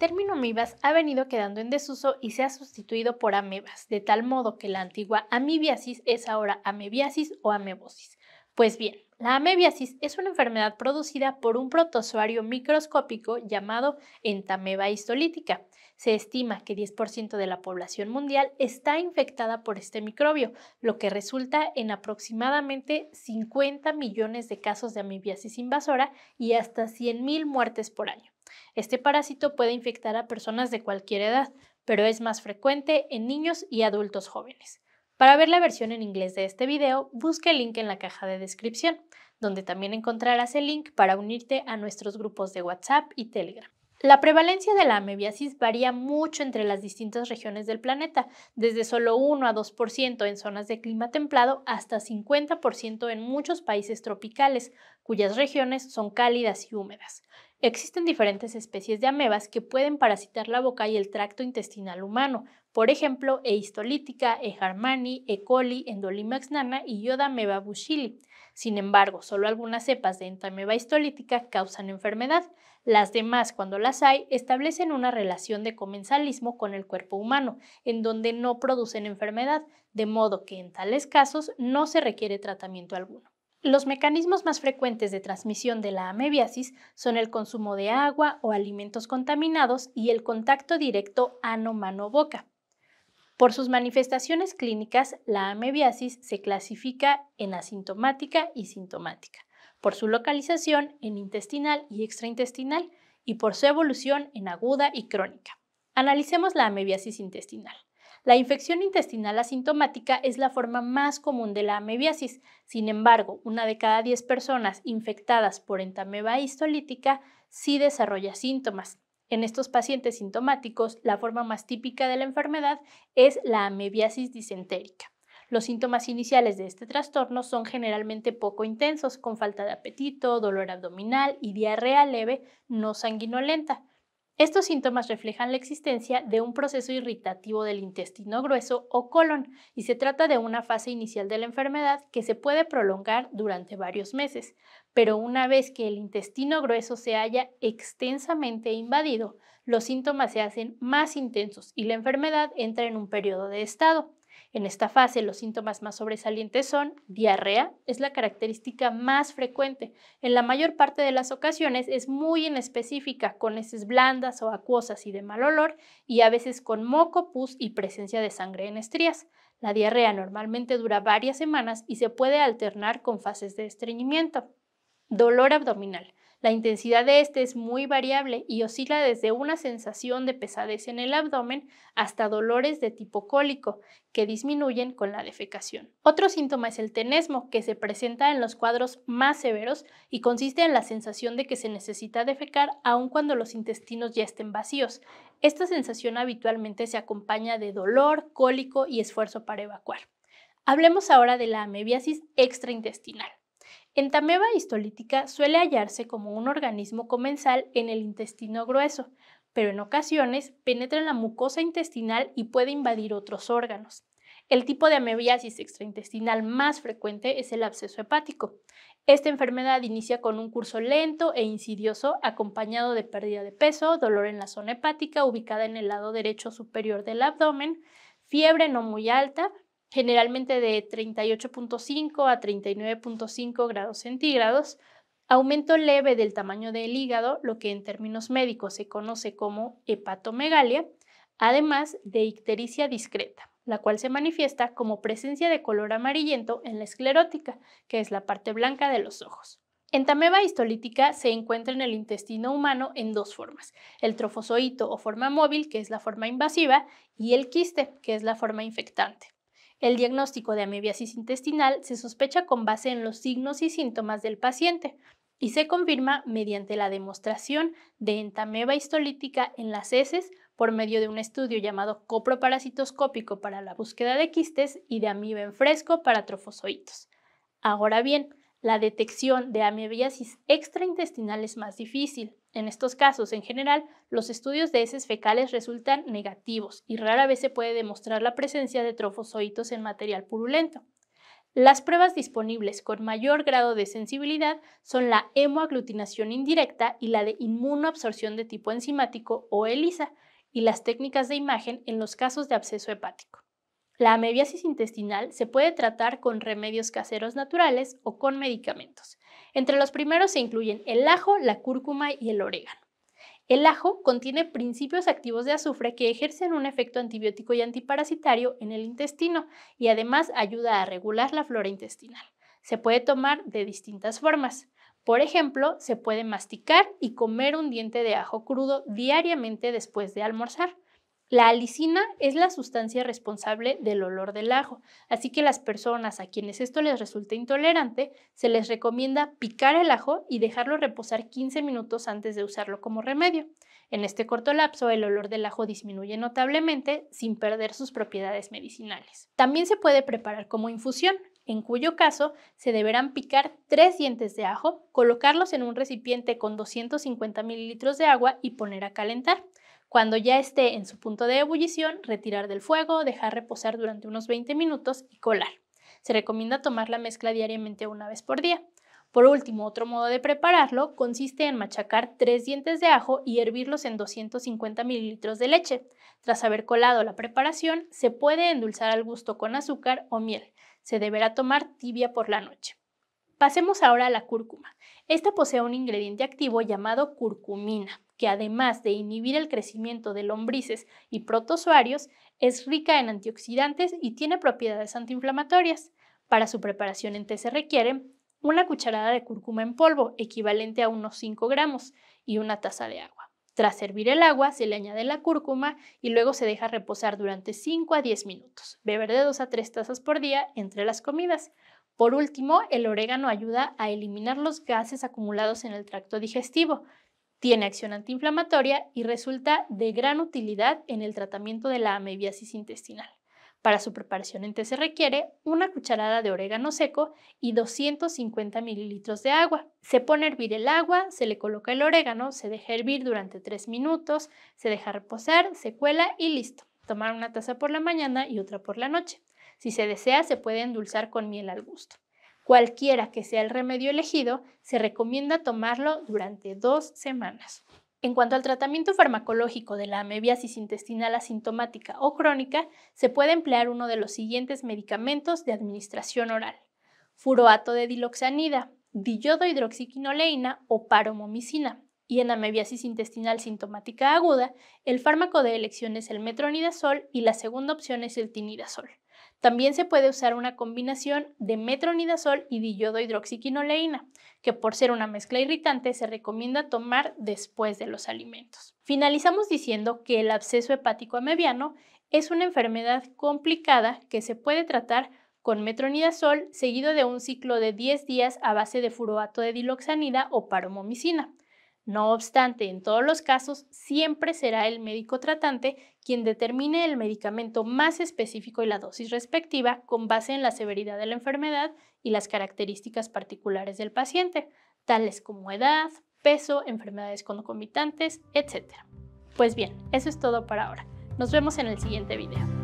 término amebas ha venido quedando en desuso y se ha sustituido por amebas, de tal modo que la antigua amibiasis es ahora amebiasis o amebosis. Pues bien, la amebiasis es una enfermedad producida por un protozoario microscópico llamado entameba histolítica. Se estima que 10% de la población mundial está infectada por este microbio, lo que resulta en aproximadamente 50 millones de casos de amebiasis invasora y hasta 100.000 muertes por año. Este parásito puede infectar a personas de cualquier edad, pero es más frecuente en niños y adultos jóvenes. Para ver la versión en inglés de este video, busca el link en la caja de descripción, donde también encontrarás el link para unirte a nuestros grupos de WhatsApp y Telegram. La prevalencia de la amebiasis varía mucho entre las distintas regiones del planeta, desde solo 1 a 2% en zonas de clima templado hasta 50% en muchos países tropicales, cuyas regiones son cálidas y húmedas. Existen diferentes especies de amebas que pueden parasitar la boca y el tracto intestinal humano, por ejemplo, E. histolítica, E. harmani, E. coli, Endolimax nana y Yoda bushili. Sin embargo, solo algunas cepas de entameba histolítica causan enfermedad. Las demás, cuando las hay, establecen una relación de comensalismo con el cuerpo humano, en donde no producen enfermedad, de modo que en tales casos no se requiere tratamiento alguno. Los mecanismos más frecuentes de transmisión de la amebiasis son el consumo de agua o alimentos contaminados y el contacto directo ano-mano-boca. Por sus manifestaciones clínicas, la amebiasis se clasifica en asintomática y sintomática, por su localización en intestinal y extraintestinal y por su evolución en aguda y crónica. Analicemos la amebiasis intestinal. La infección intestinal asintomática es la forma más común de la amebiasis. Sin embargo, una de cada 10 personas infectadas por entameba histolítica sí desarrolla síntomas. En estos pacientes sintomáticos, la forma más típica de la enfermedad es la amebiasis disentérica. Los síntomas iniciales de este trastorno son generalmente poco intensos, con falta de apetito, dolor abdominal y diarrea leve no sanguinolenta. Estos síntomas reflejan la existencia de un proceso irritativo del intestino grueso o colon y se trata de una fase inicial de la enfermedad que se puede prolongar durante varios meses, pero una vez que el intestino grueso se haya extensamente invadido, los síntomas se hacen más intensos y la enfermedad entra en un periodo de estado. En esta fase, los síntomas más sobresalientes son diarrea, es la característica más frecuente. En la mayor parte de las ocasiones es muy inespecífica, con heces blandas o acuosas y de mal olor, y a veces con moco, pus y presencia de sangre en estrías. La diarrea normalmente dura varias semanas y se puede alternar con fases de estreñimiento. Dolor abdominal. La intensidad de este es muy variable y oscila desde una sensación de pesadez en el abdomen hasta dolores de tipo cólico, que disminuyen con la defecación. Otro síntoma es el tenesmo, que se presenta en los cuadros más severos y consiste en la sensación de que se necesita defecar aun cuando los intestinos ya estén vacíos. Esta sensación habitualmente se acompaña de dolor, cólico y esfuerzo para evacuar. Hablemos ahora de la amebiasis extraintestinal. En Tameba histolítica suele hallarse como un organismo comensal en el intestino grueso, pero en ocasiones penetra en la mucosa intestinal y puede invadir otros órganos. El tipo de amebiasis extraintestinal más frecuente es el absceso hepático. Esta enfermedad inicia con un curso lento e insidioso acompañado de pérdida de peso, dolor en la zona hepática ubicada en el lado derecho superior del abdomen, fiebre no muy alta, generalmente de 38.5 a 39.5 grados centígrados, aumento leve del tamaño del hígado, lo que en términos médicos se conoce como hepatomegalia, además de ictericia discreta, la cual se manifiesta como presencia de color amarillento en la esclerótica, que es la parte blanca de los ojos. En tameba histolítica se encuentra en el intestino humano en dos formas, el trofozoito o forma móvil, que es la forma invasiva, y el quiste, que es la forma infectante. El diagnóstico de amebiasis intestinal se sospecha con base en los signos y síntomas del paciente y se confirma mediante la demostración de entameba histolítica en las heces por medio de un estudio llamado coproparasitoscópico para la búsqueda de quistes y de amiba en fresco para trofozoitos. Ahora bien, la detección de amebiasis extraintestinal es más difícil. En estos casos, en general, los estudios de heces fecales resultan negativos y rara vez se puede demostrar la presencia de trofozoitos en material purulento. Las pruebas disponibles con mayor grado de sensibilidad son la hemoaglutinación indirecta y la de inmunoabsorción de tipo enzimático o ELISA y las técnicas de imagen en los casos de absceso hepático. La amebiasis intestinal se puede tratar con remedios caseros naturales o con medicamentos. Entre los primeros se incluyen el ajo, la cúrcuma y el orégano. El ajo contiene principios activos de azufre que ejercen un efecto antibiótico y antiparasitario en el intestino y además ayuda a regular la flora intestinal. Se puede tomar de distintas formas. Por ejemplo, se puede masticar y comer un diente de ajo crudo diariamente después de almorzar. La alicina es la sustancia responsable del olor del ajo, así que las personas a quienes esto les resulta intolerante, se les recomienda picar el ajo y dejarlo reposar 15 minutos antes de usarlo como remedio. En este corto lapso, el olor del ajo disminuye notablemente sin perder sus propiedades medicinales. También se puede preparar como infusión, en cuyo caso se deberán picar tres dientes de ajo, colocarlos en un recipiente con 250 mililitros de agua y poner a calentar. Cuando ya esté en su punto de ebullición, retirar del fuego, dejar reposar durante unos 20 minutos y colar. Se recomienda tomar la mezcla diariamente una vez por día. Por último, otro modo de prepararlo consiste en machacar tres dientes de ajo y hervirlos en 250 mililitros de leche. Tras haber colado la preparación, se puede endulzar al gusto con azúcar o miel. Se deberá tomar tibia por la noche. Pasemos ahora a la cúrcuma. Esta posee un ingrediente activo llamado curcumina que además de inhibir el crecimiento de lombrices y protozoarios, es rica en antioxidantes y tiene propiedades antiinflamatorias. Para su preparación en té se requieren una cucharada de cúrcuma en polvo, equivalente a unos 5 gramos, y una taza de agua. Tras servir el agua, se le añade la cúrcuma y luego se deja reposar durante 5 a 10 minutos. Beber de 2 a 3 tazas por día entre las comidas. Por último, el orégano ayuda a eliminar los gases acumulados en el tracto digestivo, tiene acción antiinflamatoria y resulta de gran utilidad en el tratamiento de la amebiasis intestinal. Para su preparación en té se requiere una cucharada de orégano seco y 250 mililitros de agua. Se pone a hervir el agua, se le coloca el orégano, se deja hervir durante 3 minutos, se deja reposar, se cuela y listo. Tomar una taza por la mañana y otra por la noche. Si se desea, se puede endulzar con miel al gusto. Cualquiera que sea el remedio elegido, se recomienda tomarlo durante dos semanas. En cuanto al tratamiento farmacológico de la amebiasis intestinal asintomática o crónica, se puede emplear uno de los siguientes medicamentos de administración oral: furoato de diloxanida, dillodo hidroxiquinoleína o paromomicina. Y en amebiasis intestinal sintomática aguda, el fármaco de elección es el metronidazol y la segunda opción es el tinidazol. También se puede usar una combinación de metronidazol y hidroxiquinoleína, que por ser una mezcla irritante se recomienda tomar después de los alimentos. Finalizamos diciendo que el absceso hepático amebiano es una enfermedad complicada que se puede tratar con metronidazol seguido de un ciclo de 10 días a base de furoato de diloxanida o paromomicina. No obstante, en todos los casos, siempre será el médico tratante quien determine el medicamento más específico y la dosis respectiva con base en la severidad de la enfermedad y las características particulares del paciente, tales como edad, peso, enfermedades concomitantes, etc. Pues bien, eso es todo para ahora. Nos vemos en el siguiente video.